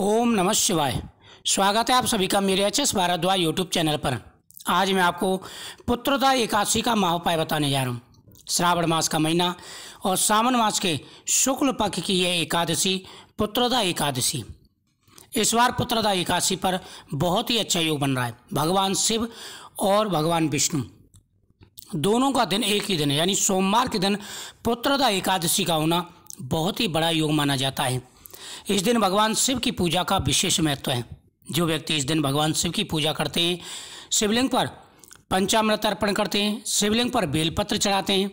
ओम नमः शिवाय स्वागत है आप सभी का मेरे H S Bhardwaj YouTube channel पर आज मैं आपको पुत्रता एकादशी का महोपाय बताने जा रहा हूँ श्रावण मास का महीना और सावन मास के शुक्ल पक्ष की यह एकादशी पुत्रता एकादशी इस बार पुत्रता एकादशी पर बहुत ही अच्छा योग बन रहा है भगवान शिव और भगवान विष्णु दोनों का दिन एक ही दिन है यानी सोमवार के दिन पुत्रता एकादशी का होना बहुत ही बड़ा योग माना जाता है इस दिन भगवान शिव की पूजा का विशेष महत्व है जो व्यक्ति इस दिन भगवान शिव की पूजा करते हैं शिवलिंग पर पंचामृत अर्पण करते हैं शिवलिंग पर बेलपत्र चढ़ाते हैं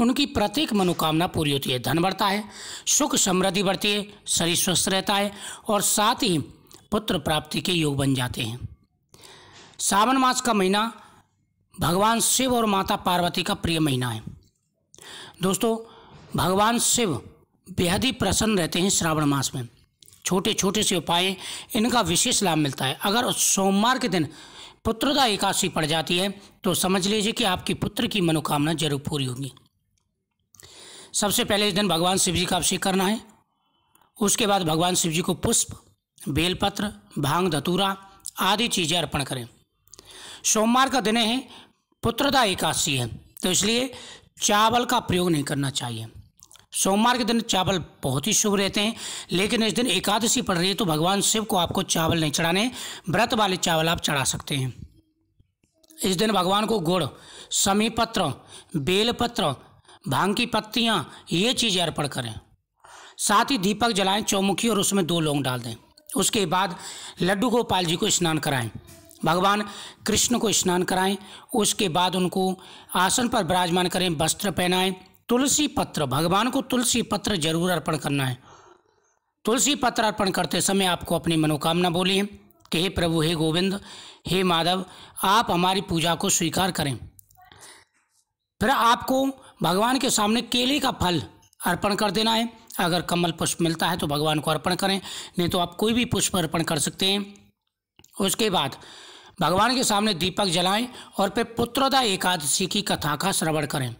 उनकी प्रत्येक मनोकामना पूरी होती है धन बढ़ता है सुख समृद्धि बढ़ती है शरीर स्वस्थ रहता है और साथ ही पुत्र प्राप्ति के योग बन जाते हैं सावन मास का महीना भगवान शिव और माता पार्वती का प्रिय महीना है दोस्तों भगवान शिव बेहद ही प्रसन्न रहते हैं श्रावण मास में छोटे छोटे से उपाय इनका विशेष लाभ मिलता है अगर सोमवार के दिन पुत्रदा एकादशी पड़ जाती है तो समझ लीजिए कि आपकी पुत्र की मनोकामना जरूर पूरी होगी सबसे पहले इस दिन भगवान शिव जी का अभिषेक करना है उसके बाद भगवान शिव जी को पुष्प बेलपत्र भांग धतूरा आदि चीज़ें अर्पण करें सोमवार का दिन है पुत्रदा एकादशी है तो इसलिए चावल का प्रयोग नहीं करना चाहिए सोमवार के दिन चावल बहुत ही शुभ रहते हैं लेकिन इस दिन एकादशी पड़ रही है तो भगवान शिव को आपको चावल नहीं चढ़ाने व्रत वाले चावल आप चढ़ा सकते हैं इस दिन भगवान को गुड़ समी पत्र बेलपत्र भांग की पत्तियाँ ये चीज़ें अर्पण करें साथ ही दीपक जलाएं चौमुखी और उसमें दो लौंग डाल दें उसके बाद लड्डू गोपाल जी को स्नान कराएं भगवान कृष्ण को स्नान कराएं उसके बाद उनको आसन पर विराजमान करें वस्त्र पहनाएं तुलसी पत्र भगवान को तुलसी पत्र जरूर अर्पण करना है तुलसी पत्र अर्पण करते समय आपको अपनी मनोकामना बोली है कि हे प्रभु हे गोविंद हे माधव आप हमारी पूजा को स्वीकार करें फिर आपको भगवान के सामने केले का फल अर्पण कर देना है अगर कमल पुष्प मिलता है तो भगवान को अर्पण करें नहीं तो आप कोई भी पुष्प अर्पण कर सकते हैं उसके बाद भगवान के सामने दीपक जलाएं और फिर पुत्रोदा एकादशी की कथा का श्रवण करें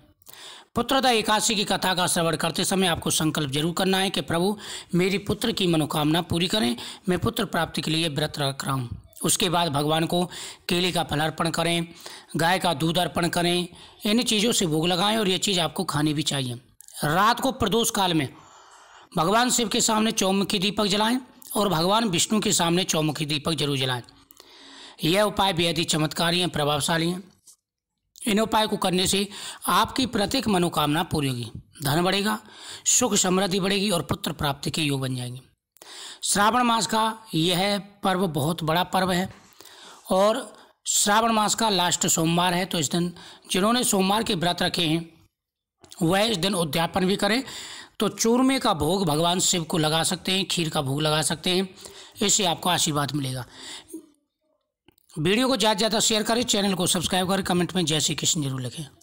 पुत्रदा एकादशी की कथा का श्रवण करते समय आपको संकल्प जरूर करना है कि प्रभु मेरी पुत्र की मनोकामना पूरी करें मैं पुत्र प्राप्ति के लिए व्रत रख रहा हूँ उसके बाद भगवान को केले का फल अर्पण करें गाय का दूध अर्पण करें इन चीज़ों से भोग लगाएं और ये चीज़ आपको खानी भी चाहिए रात को प्रदोष काल में भगवान शिव के सामने चौमुखी दीपक जलाएं और भगवान विष्णु के सामने चौमुखी दीपक जरूर जलाएं यह उपाय बेहद ही चमत्कारी हैं प्रभावशाली हैं इन उपाय को करने से आपकी प्रत्येक मनोकामना पूरी होगी धन बढ़ेगा सुख समृद्धि बढ़ेगी और पुत्र प्राप्ति के योग बन जाएंगे श्रावण मास का यह पर्व बहुत बड़ा पर्व है और श्रावण मास का लास्ट सोमवार है तो इस दिन जिन्होंने सोमवार के व्रत रखे हैं वह इस दिन उद्यापन भी करें तो चूरमे का भोग भगवान शिव को लगा सकते हैं खीर का भोग लगा सकते हैं इससे आपको आशीर्वाद मिलेगा वीडियो को ज़्यादा से ज़्यादा शेयर करें चैनल को सब्सक्राइब करें कमेंट में जय श्री कृष्ण जरूर लिखें